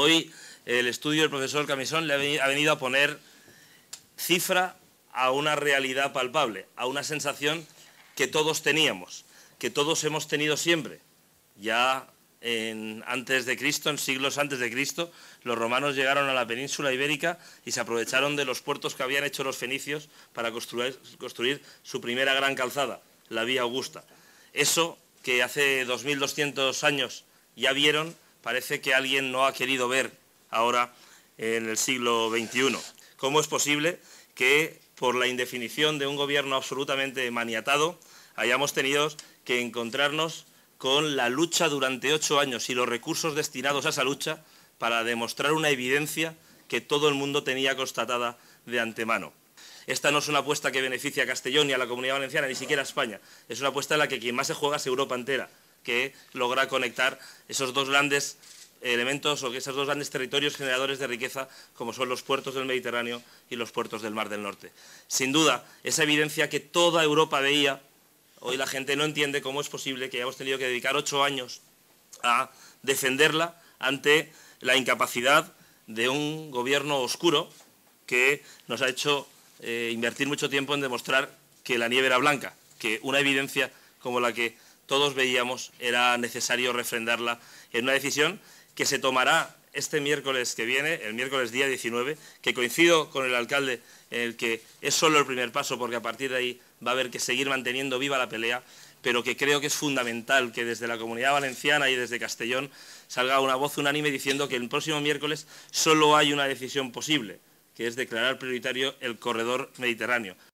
Hoy el estudio del profesor Camisón le ha venido a poner cifra a una realidad palpable, a una sensación que todos teníamos, que todos hemos tenido siempre. Ya antes de Cristo, en siglos antes de Cristo, los romanos llegaron a la península ibérica y se aprovecharon de los puertos que habían hecho los fenicios para construir su primera gran calzada, la Vía Augusta. Eso que hace 2.200 años ya vieron parece que alguien no ha querido ver ahora en el siglo XXI. ¿Cómo es posible que por la indefinición de un gobierno absolutamente maniatado hayamos tenido que encontrarnos con la lucha durante ocho años y los recursos destinados a esa lucha para demostrar una evidencia que todo el mundo tenía constatada de antemano. Esta no es una apuesta que beneficia a Castellón ni a la Comunidad Valenciana, ni siquiera a España. Es una apuesta en la que quien más se juega es Europa entera que logra conectar esos dos grandes elementos o esos dos grandes territorios generadores de riqueza como son los puertos del Mediterráneo y los puertos del Mar del Norte. Sin duda, esa evidencia que toda Europa veía, hoy la gente no entiende cómo es posible que hayamos tenido que dedicar ocho años a defenderla ante la incapacidad de un gobierno oscuro que nos ha hecho eh, invertir mucho tiempo en demostrar que la nieve era blanca, que una evidencia como la que todos veíamos era necesario refrendarla en una decisión que se tomará este miércoles que viene, el miércoles día 19, que coincido con el alcalde en el que es solo el primer paso, porque a partir de ahí va a haber que seguir manteniendo viva la pelea, pero que creo que es fundamental que desde la Comunidad Valenciana y desde Castellón salga una voz unánime diciendo que el próximo miércoles solo hay una decisión posible, que es declarar prioritario el corredor mediterráneo.